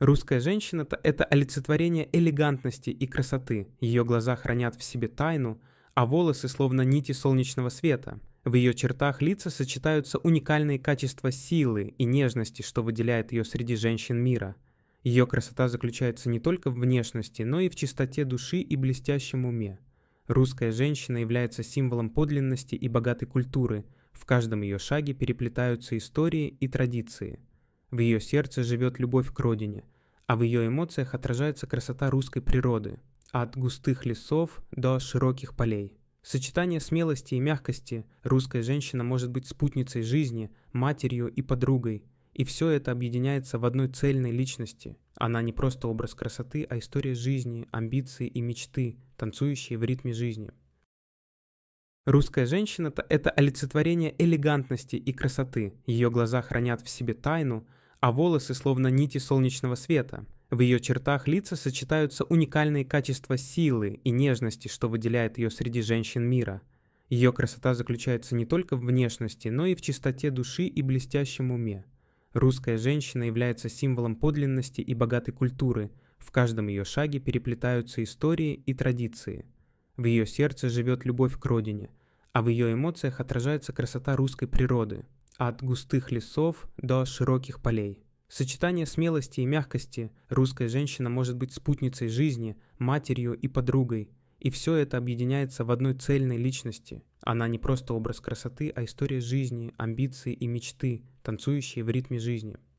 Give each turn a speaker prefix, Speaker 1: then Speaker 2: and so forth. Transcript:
Speaker 1: Русская женщина — это олицетворение элегантности и красоты. Ее глаза хранят в себе тайну, а волосы словно нити солнечного света. В ее чертах лица сочетаются уникальные качества силы и нежности, что выделяет ее среди женщин мира. Ее красота заключается не только в внешности, но и в чистоте души и блестящем уме. Русская женщина является символом подлинности и богатой культуры. В каждом ее шаге переплетаются истории и традиции – в ее сердце живет любовь к родине, а в ее эмоциях отражается красота русской природы, от густых лесов до широких полей. Сочетание смелости и мягкости русская женщина может быть спутницей жизни, матерью и подругой, и все это объединяется в одной цельной личности. Она не просто образ красоты, а история жизни, амбиции и мечты, танцующие в ритме жизни. Русская женщина — это олицетворение элегантности и красоты. Ее глаза хранят в себе тайну, а волосы словно нити солнечного света. В ее чертах лица сочетаются уникальные качества силы и нежности, что выделяет ее среди женщин мира. Ее красота заключается не только в внешности, но и в чистоте души и блестящем уме. Русская женщина является символом подлинности и богатой культуры. В каждом ее шаге переплетаются истории и традиции. В ее сердце живет любовь к родине, а в ее эмоциях отражается красота русской природы, от густых лесов до широких полей. Сочетание смелости и мягкости русская женщина может быть спутницей жизни, матерью и подругой, и все это объединяется в одной цельной личности. Она не просто образ красоты, а история жизни, амбиции и мечты, танцующие в ритме жизни –